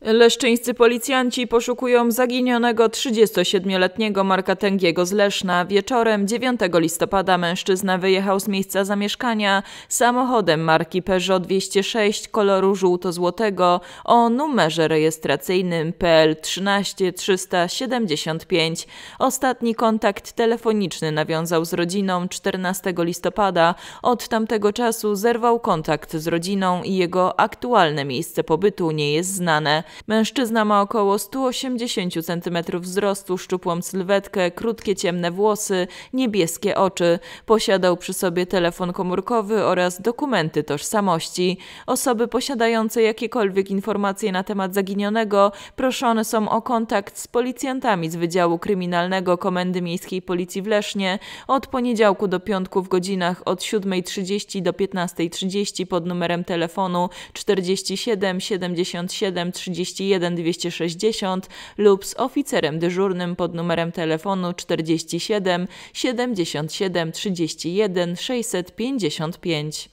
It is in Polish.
Leszczyńscy policjanci poszukują zaginionego 37-letniego Marka Tęgiego z Leszna. Wieczorem 9 listopada mężczyzna wyjechał z miejsca zamieszkania samochodem marki Peugeot 206 koloru żółto-złotego o numerze rejestracyjnym PL 13375. Ostatni kontakt telefoniczny nawiązał z rodziną 14 listopada. Od tamtego czasu zerwał kontakt z rodziną i jego aktualne miejsce pobytu nie jest znane. Mężczyzna ma około 180 cm wzrostu, szczupłą sylwetkę, krótkie ciemne włosy, niebieskie oczy. Posiadał przy sobie telefon komórkowy oraz dokumenty tożsamości. Osoby posiadające jakiekolwiek informacje na temat zaginionego proszone są o kontakt z policjantami z Wydziału Kryminalnego Komendy Miejskiej Policji w Lesznie od poniedziałku do piątku w godzinach od 7.30 do 15.30 pod numerem telefonu 47 77 30 31 260 lub z oficerem dyżurnym pod numerem telefonu 47 77 31 655.